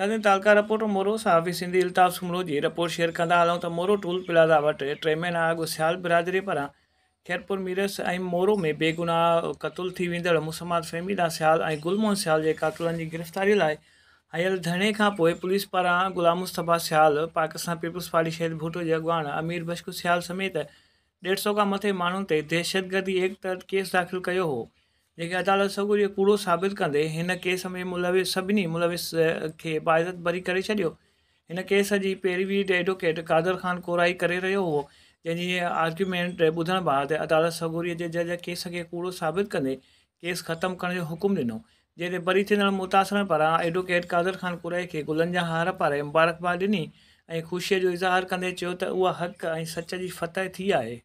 London तालका report Moro साफ़ी सिंधी अलताफ़ सुमरो जी रिपोर्ट शेयर कंदा हलूं त मोरो टूल प्लाज़ा वटि टे महीना अॻु सियाल बिरादरी पारां ख़ैरपुर मीरस ऐं मोरो में बेगुनाह क़तूल थी वेंदड़ मुसमाद फहमीदा सियाल ऐं गुलमोहन सियाल जे कातुलनि जी गिरफ़्तारी लाइ आयल धरणे खां पोइ पुलिस पारां मुस्तफ़ा सियाल पाकिस्तान पीपल्स पार्टी शहीद भुटो जे अॻुवाण अमीर बशकू सियाल समेत ॾेढ सौ खां मथे माण्हुनि ते दहशतगर्दी एकत केस दाख़िल कयो हो जेके अदालत इहो कूड़ो साबित कंदे हिन केस में मुलविस सभिनी मुलविस खे बाइज़त भरी करे छॾियो हिन केस जी पैरवी त एडवोकेट कादर ख़ान कोराई करे रहियो हुओ जंहिंजी आर्ग्यूमेंट ॿुधण बाद अदालत सौगुरीअ जे जज केस खे कूड़ो साबित कंदे केस ख़तमु करण जो हुकुमु ॾिनो जंहिं ते बरी थींदड़ मुतासिरी पारां एडवोकेट कादर ख़ान कुराई खे गुलनि जा हार पारे मुबारकबाद ॾिनी ऐं ख़ुशीअ जो इज़हार कंदे चयो त उहा हक़ ऐं सच जी फतह थी आहे